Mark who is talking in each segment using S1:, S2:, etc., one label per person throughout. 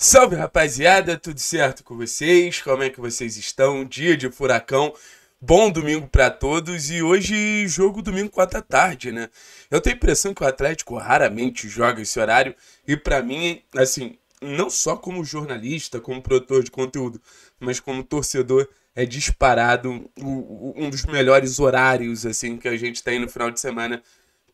S1: Salve rapaziada, tudo certo com vocês? Como é que vocês estão? Dia de furacão, bom domingo para todos e hoje jogo domingo 4 da tarde, né? Eu tenho a impressão que o Atlético raramente joga esse horário e para mim, assim, não só como jornalista, como produtor de conteúdo, mas como torcedor, é disparado um dos melhores horários assim que a gente tem no final de semana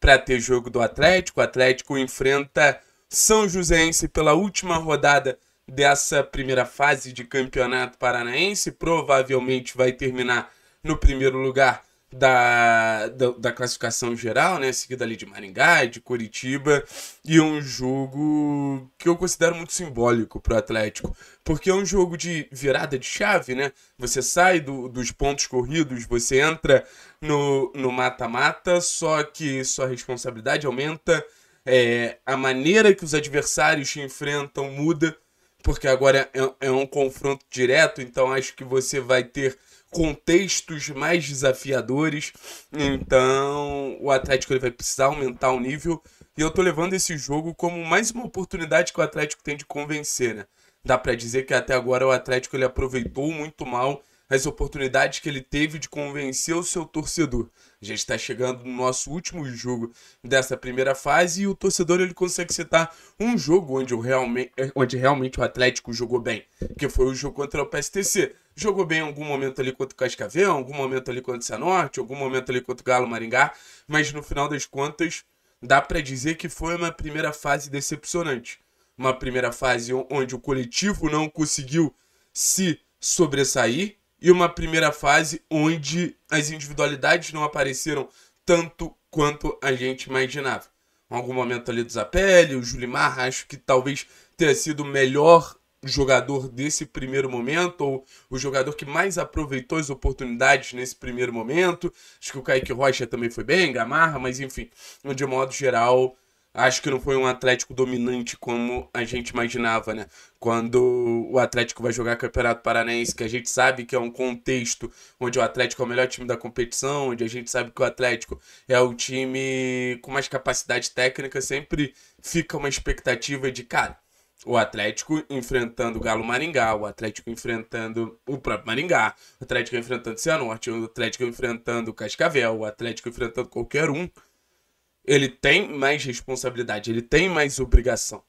S1: para ter jogo do Atlético. O Atlético enfrenta são Joséense pela última rodada dessa primeira fase de campeonato paranaense. Provavelmente vai terminar no primeiro lugar da, da, da, classificação geral, né? Seguida ali de Maringá, de Curitiba. E um jogo que eu considero muito simbólico para o Atlético. Porque é um jogo de virada de chave, né? Você sai do, dos pontos corridos, você entra no mata-mata, só que sua responsabilidade aumenta é, a maneira que os adversários te enfrentam muda, porque agora é, é um confronto direto, então acho que você vai ter contextos mais desafiadores. Então, o Atlético ele vai precisar aumentar o nível. E eu tô levando esse jogo como mais uma oportunidade que o Atlético tem de convencer, né? Dá para dizer que até agora o Atlético ele aproveitou muito mal as oportunidades que ele teve de convencer o seu torcedor. A gente está chegando no nosso último jogo dessa primeira fase e o torcedor ele consegue citar um jogo onde, realmente, eh, onde realmente o Atlético jogou bem, que foi o jogo contra o PSTC. Jogou bem em algum momento ali contra o Cascavel, algum momento ali contra o Cianorte, algum momento ali contra o Galo Maringá, mas no final das contas dá para dizer que foi uma primeira fase decepcionante. Uma primeira fase onde o coletivo não conseguiu se sobressair, e uma primeira fase onde as individualidades não apareceram tanto quanto a gente imaginava. Em algum momento ali do Zapelli, o Julimar, acho que talvez tenha sido o melhor jogador desse primeiro momento, ou o jogador que mais aproveitou as oportunidades nesse primeiro momento. Acho que o Kaique Rocha também foi bem, Gamarra, mas enfim, de modo geral, acho que não foi um Atlético dominante como a gente imaginava, né? Quando o Atlético vai jogar Campeonato Paranaense, que a gente sabe que é um contexto onde o Atlético é o melhor time da competição, onde a gente sabe que o Atlético é o time com mais capacidade técnica, sempre fica uma expectativa de, cara, o Atlético enfrentando o Galo Maringá, o Atlético enfrentando o próprio Maringá, o Atlético enfrentando o Cianorte, o Atlético enfrentando o Cascavel, o Atlético enfrentando qualquer um ele tem mais responsabilidade, ele tem mais obrigação.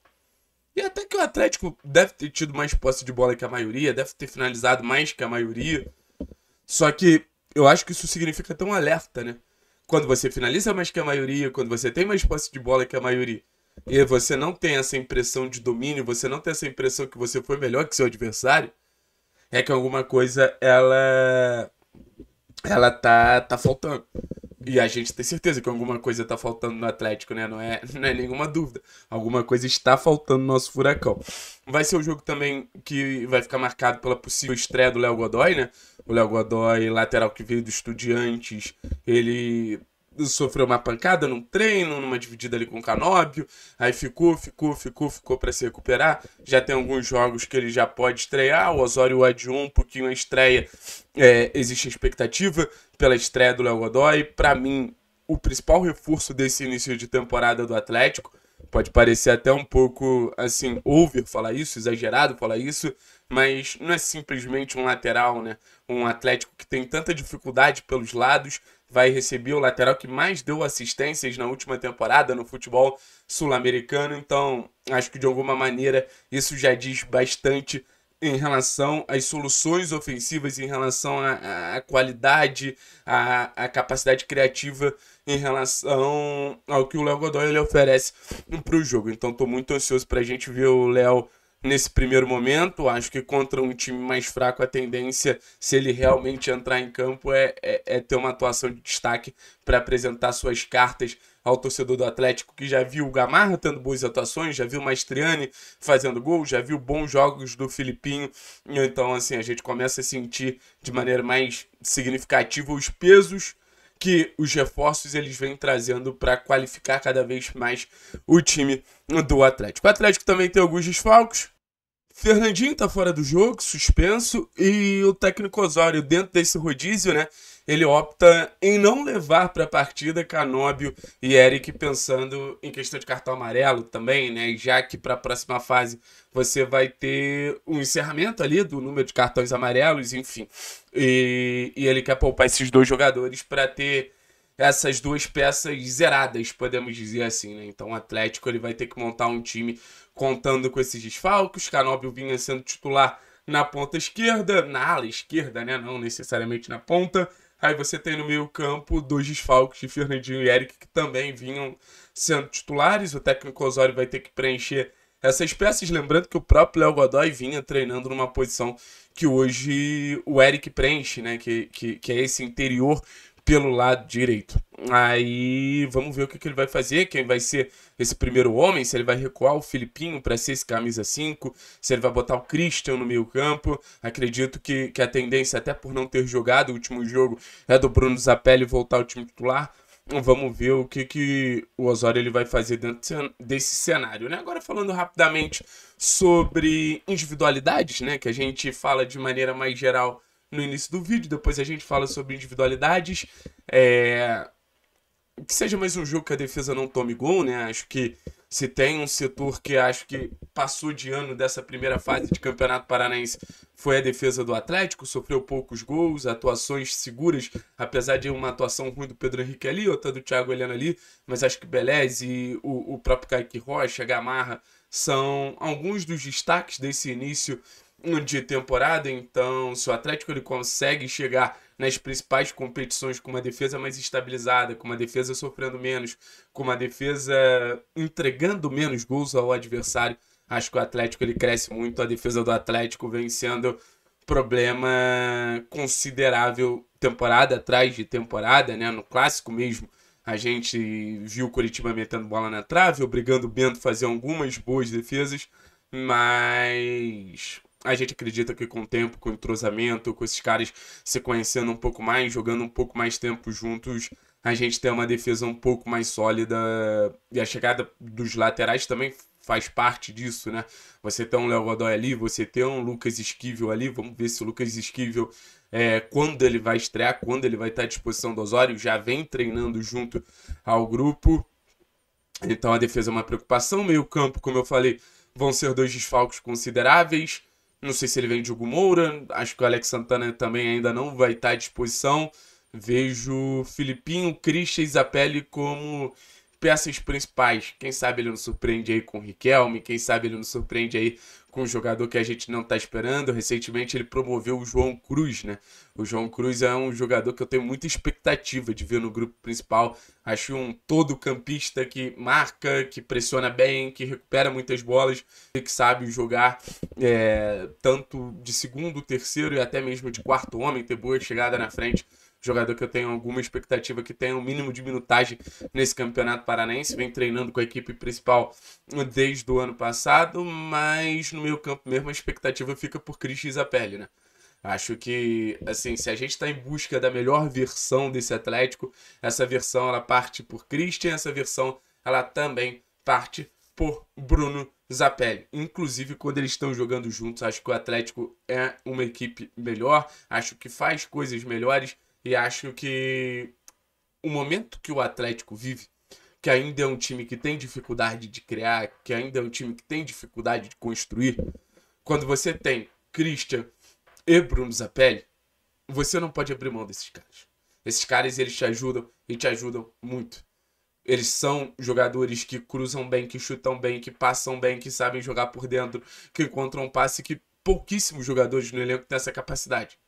S1: E até que o Atlético deve ter tido mais posse de bola que a maioria, deve ter finalizado mais que a maioria. Só que eu acho que isso significa tão um alerta, né? Quando você finaliza mais que a maioria, quando você tem mais posse de bola que a maioria, e você não tem essa impressão de domínio, você não tem essa impressão que você foi melhor que seu adversário, é que alguma coisa ela ela tá, tá faltando. E a gente tem certeza que alguma coisa está faltando no Atlético, né? Não é, não é nenhuma dúvida. Alguma coisa está faltando no nosso furacão. Vai ser o um jogo também que vai ficar marcado pela possível estreia do Léo Godoy, né? O Léo Godoy, lateral que veio do Estudiantes, ele sofreu uma pancada num treino, numa dividida ali com o Canóbio, aí ficou, ficou, ficou, ficou para se recuperar. Já tem alguns jogos que ele já pode estrear, o Osório adiou um pouquinho a estreia, é, existe expectativa pela estreia do Léo Godoy. Para mim, o principal reforço desse início de temporada do Atlético Pode parecer até um pouco, assim, over falar isso, exagerado falar isso, mas não é simplesmente um lateral, né? Um Atlético que tem tanta dificuldade pelos lados, vai receber o lateral que mais deu assistências na última temporada no futebol sul-americano. Então, acho que de alguma maneira isso já diz bastante em relação às soluções ofensivas, em relação à, à qualidade, à, à capacidade criativa em relação ao que o Léo Godoy ele oferece para o jogo. Então estou muito ansioso para a gente ver o Léo nesse primeiro momento. Acho que contra um time mais fraco, a tendência, se ele realmente entrar em campo, é, é, é ter uma atuação de destaque para apresentar suas cartas ao torcedor do Atlético, que já viu o Gamarra tendo boas atuações, já viu o Maestriani fazendo gol, já viu bons jogos do Filipinho. Então, assim, a gente começa a sentir de maneira mais significativa os pesos que os reforços eles vêm trazendo para qualificar cada vez mais o time do Atlético. O Atlético também tem alguns desfalques. Fernandinho está fora do jogo, suspenso, e o técnico Osório dentro desse rodízio, né? ele opta em não levar para a partida Canóbio e Eric, pensando em questão de cartão amarelo também, né? Já que para a próxima fase você vai ter um encerramento ali do número de cartões amarelos, enfim. E, e ele quer poupar esses dois jogadores para ter essas duas peças zeradas, podemos dizer assim, né? Então o Atlético ele vai ter que montar um time contando com esses desfalques. Canóbio vinha sendo titular na ponta esquerda, na ala esquerda, né? Não necessariamente na ponta. Aí você tem no meio-campo dois desfalques de Fernandinho e Eric que também vinham sendo titulares. O técnico Osório vai ter que preencher essas peças, lembrando que o próprio Léo Godoy vinha treinando numa posição que hoje o Eric preenche, né? Que, que, que é esse interior pelo lado direito. Aí vamos ver o que, que, ele vai fazer, quem vai ser esse primeiro homem, se ele vai recuar o Filipinho para ser esse camisa 5, se ele vai botar o Christian no meio campo. Acredito que, que a tendência, até por não ter jogado o último jogo, é do Bruno Zapelli voltar ao time titular. Vamos ver o que, que o Osório ele vai fazer dentro desse cenário. Né? Agora falando rapidamente sobre individualidades, né? que a gente fala de maneira mais geral no início do vídeo. Depois a gente fala sobre individualidades. É... Que seja mais um jogo que a defesa não tome gol, né? Acho que se tem um setor que acho que passou de ano dessa primeira fase de Campeonato Paranaense foi a defesa do Atlético, sofreu poucos gols, atuações seguras, apesar de uma atuação ruim do Pedro Henrique ali, outra do Thiago Helena ali, mas acho que Belez e o, o próprio Kaique Rocha, Gamarra, são alguns dos destaques desse início de temporada, então se o Atlético ele consegue chegar nas principais competições com uma defesa mais estabilizada, com uma defesa sofrendo menos, com uma defesa entregando menos gols ao adversário, acho que o Atlético ele cresce muito, a defesa do Atlético vem sendo problema considerável temporada atrás de temporada, né, no clássico mesmo. A gente viu o Curitiba metendo bola na trave, obrigando o Bento a fazer algumas boas defesas, mas a gente acredita que com o tempo, com o entrosamento, com esses caras se conhecendo um pouco mais, jogando um pouco mais tempo juntos, a gente tem uma defesa um pouco mais sólida. E a chegada dos laterais também faz parte disso, né? Você tem um Léo Godoy ali, você tem um Lucas Esquivel ali, vamos ver se o Lucas Esquivel, é, quando ele vai estrear, quando ele vai estar à disposição do Osório, já vem treinando junto ao grupo. Então a defesa é uma preocupação, meio campo, como eu falei, vão ser dois desfalques consideráveis. Não sei se ele vem de Hugo Moura. Acho que o Alex Santana também ainda não vai estar à disposição. Vejo Filipinho, Christian e Zapelli como peças principais. Quem sabe ele não surpreende aí com o Riquelme, quem sabe ele não surpreende aí com um jogador que a gente não está esperando. Recentemente ele promoveu o João Cruz, né? O João Cruz é um jogador que eu tenho muita expectativa de ver no grupo principal. Acho um todo campista que marca, que pressiona bem, que recupera muitas bolas e que sabe jogar é, tanto de segundo, terceiro e até mesmo de quarto homem, ter boa chegada na frente jogador que eu tenho alguma expectativa que tenha um mínimo de minutagem nesse Campeonato Paranense, vem treinando com a equipe principal desde o ano passado, mas no meio campo mesmo a expectativa fica por Cris Isapelli, né? Acho que, assim, se a gente está em busca da melhor versão desse Atlético, essa versão ela parte por Christian, essa versão ela também parte por Bruno Zapelli. Inclusive, quando eles estão jogando juntos, acho que o Atlético é uma equipe melhor, acho que faz coisas melhores e acho que o momento que o Atlético vive, que ainda é um time que tem dificuldade de criar, que ainda é um time que tem dificuldade de construir, quando você tem Christian e Bruno Zapelli, você não pode abrir mão desses caras. Esses caras, eles te ajudam e te ajudam muito. Eles são jogadores que cruzam bem, que chutam bem, que passam bem, que sabem jogar por dentro, que encontram um passe que pouquíssimos jogadores no elenco têm essa capacidade.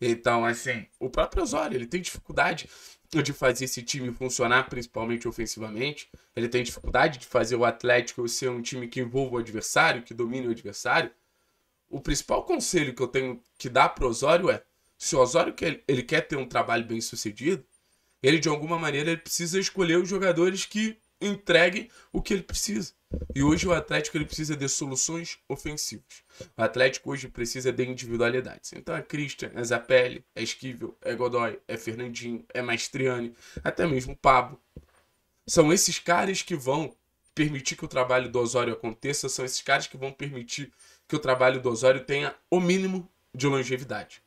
S1: Então, assim, o próprio Osório, ele tem dificuldade de fazer esse time funcionar, principalmente ofensivamente. Ele tem dificuldade de fazer o Atlético ser um time que envolva o adversário, que domine o adversário. O principal conselho que eu tenho que dar pro Osório é: se o Osório quer, ele quer ter um trabalho bem sucedido, ele de alguma maneira ele precisa escolher os jogadores que entregue o que ele precisa. E hoje o Atlético ele precisa de soluções ofensivas. O Atlético hoje precisa de individualidades. Então é Christian, é Zapelli, é Esquivel, é Godoy, é Fernandinho, é Maestriani, até mesmo Pablo. São esses caras que vão permitir que o trabalho do Osório aconteça, são esses caras que vão permitir que o trabalho do Osório tenha o mínimo de longevidade.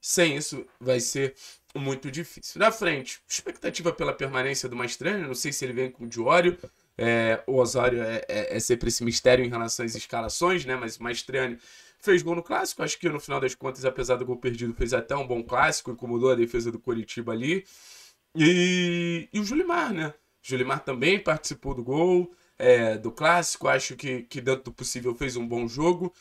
S1: Sem isso, vai ser muito difícil. Na frente, expectativa pela permanência do Mastrani, não sei se ele vem com o Diório. É, o Osório é, é, é, sempre esse mistério em relação às escalações, né? Mas o Maestriani fez gol no clássico. Acho que no final das contas, apesar do gol perdido, fez até um bom clássico, incomodou a defesa do Coritiba ali. E, e o Julimar, né? O Julimar também participou do gol é, do clássico. Acho que, que, dentro do possível, fez um bom jogo.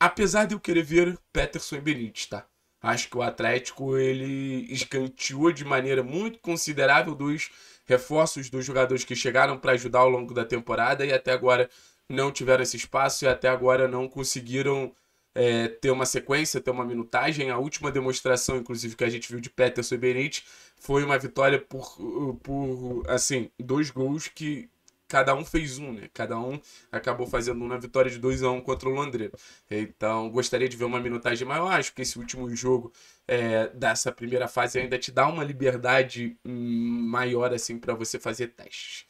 S1: Apesar de eu querer ver Peterson e Benítez, tá? Acho que o Atlético ele escanteou de maneira muito considerável dos reforços dos jogadores que chegaram para ajudar ao longo da temporada e até agora não tiveram esse espaço e até agora não conseguiram é, ter uma sequência, ter uma minutagem. A última demonstração, inclusive, que a gente viu de Peterson e Benítez foi uma vitória por, por assim, dois gols que cada um fez um, né? Cada um acabou fazendo uma vitória de 2 a 1 um contra o Londrina. Então, gostaria de ver uma minutagem maior. Acho que esse último jogo é, dessa primeira fase ainda te dá uma liberdade maior assim para você fazer testes.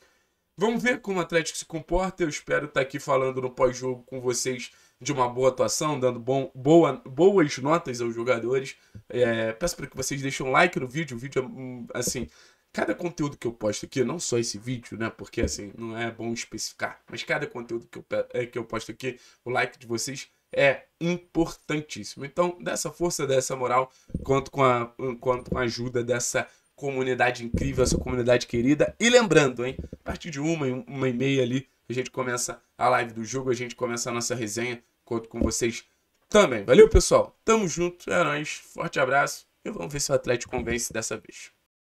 S1: Vamos ver como o Atlético se comporta. Eu espero estar tá aqui falando no pós-jogo com vocês de uma boa atuação, dando bom, boa, boas notas aos jogadores. É, peço para que vocês deixem um like no vídeo. O vídeo é, hum, assim, cada conteúdo que eu posto aqui, não só esse vídeo, né? Porque assim, não é bom especificar, mas cada conteúdo que eu, eh, que eu posto aqui, o like de vocês é importantíssimo. Então, dessa força, dessa moral, quanto com a, quanto com a ajuda dessa comunidade incrível, essa comunidade querida. E lembrando, hein? A partir de uma, uma e meia ali, a gente começa a live do jogo, a gente começa a nossa resenha. Conto com vocês também. Valeu, pessoal. Tamo junto, é nóis. Forte abraço. E vamos ver se o Atlético convence dessa vez.